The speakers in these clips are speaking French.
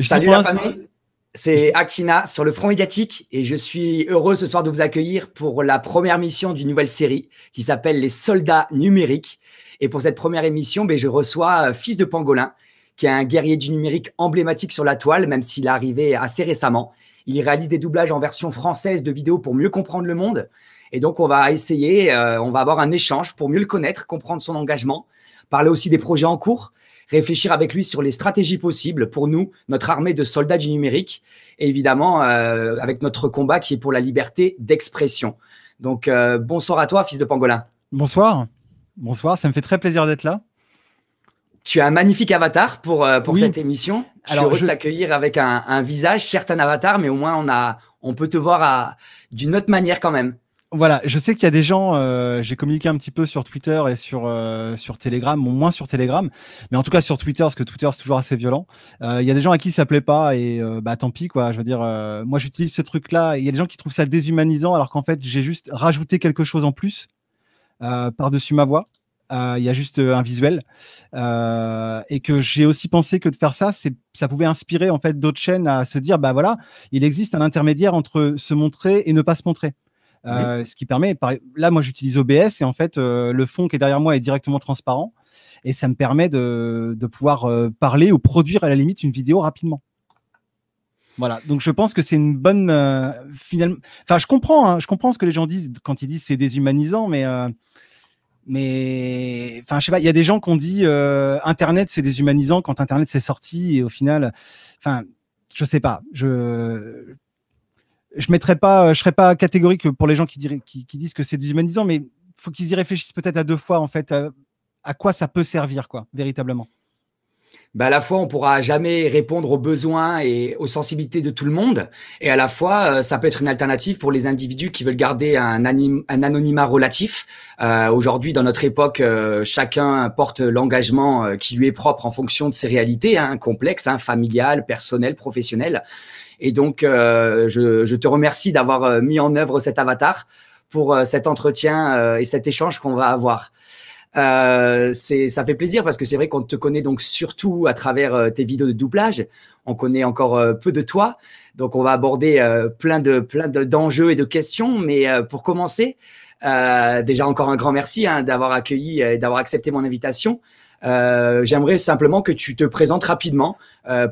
Salut la famille, c'est Akina sur le front médiatique et je suis heureux ce soir de vous accueillir pour la première mission d'une nouvelle série qui s'appelle Les soldats numériques. Et pour cette première émission, ben, je reçois euh, Fils de Pangolin, qui est un guerrier du numérique emblématique sur la toile, même s'il est arrivé assez récemment. Il réalise des doublages en version française de vidéos pour mieux comprendre le monde. Et donc, on va essayer, euh, on va avoir un échange pour mieux le connaître, comprendre son engagement, parler aussi des projets en cours réfléchir avec lui sur les stratégies possibles pour nous, notre armée de soldats du numérique, et évidemment euh, avec notre combat qui est pour la liberté d'expression. Donc euh, bonsoir à toi, fils de pangolin. Bonsoir. Bonsoir, ça me fait très plaisir d'être là. Tu as un magnifique avatar pour, euh, pour cette émission. Je suis heureux de t'accueillir avec un, un visage, certain avatar, mais au moins on, a, on peut te voir d'une autre manière quand même voilà, je sais qu'il y a des gens, euh, j'ai communiqué un petit peu sur Twitter et sur, euh, sur Telegram, moins sur Telegram, mais en tout cas sur Twitter, parce que Twitter c'est toujours assez violent. Euh, il y a des gens à qui ça plaît pas et bah tant pis quoi. Je veux dire, moi j'utilise ce truc-là. Il y a des gens qui trouvent ça déshumanisant alors qu'en fait j'ai juste rajouté quelque chose en plus par-dessus ma voix. Il y a juste un visuel et que j'ai aussi pensé que de faire ça, c'est ça pouvait inspirer en fait d'autres chaînes à se dire bah voilà, il existe un intermédiaire entre se montrer et ne pas se montrer. Euh, ce qui permet, e-, là, moi, j'utilise OBS et en fait, euh, le fond qui est derrière moi est directement transparent et ça me permet de, pouvoir euh, parler ou produire à la limite une vidéo rapidement. Voilà, donc je pense que c'est une bonne finalement. Enfin, je comprends, hein, je comprends ce que les gens disent quand ils disent c'est déshumanisant, mais mais enfin, je sais pas. Il y a des gens qui ont dit Internet c'est déshumanisant quand Internet s'est sorti et au final, enfin, je sais pas. Je je ne pas, euh, je serais pas catégorique pour les gens qui, disent que c'est déshumanisant, mais faut qu'ils y réfléchissent peut-être à deux fois en fait, euh, à, quoi ça peut servir quoi, véritablement. Bah, à la fois, on pourra jamais répondre aux besoins et aux sensibilités de tout le monde, et à la fois, euh, ça peut être une alternative pour les individus qui veulent garder un, anonymat relatif. Aujourd'hui, dans notre époque, chacun porte l'engagement qui lui est propre en fonction de ses réalités, hein, complexes, hein, familiales, personnelles, professionnelles. Et donc, euh, je, te remercie d'avoir euh, mis en œuvre cet avatar pour euh, cet entretien et cet échange qu'on va avoir. ça fait plaisir parce que c'est vrai qu'on te connaît donc surtout à travers tes vidéos de doublage. On connaît encore peu de toi, donc on va aborder plein de plein d'enjeux et de questions. Mais pour commencer, déjà encore un grand merci hein, d'avoir accueilli et d'avoir accepté mon invitation. J'aimerais simplement que tu te présentes rapidement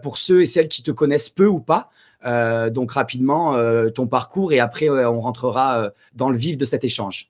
pour ceux et celles qui te connaissent peu ou pas. Euh, donc rapidement euh, ton parcours et après euh, on rentrera dans le vif de cet échange.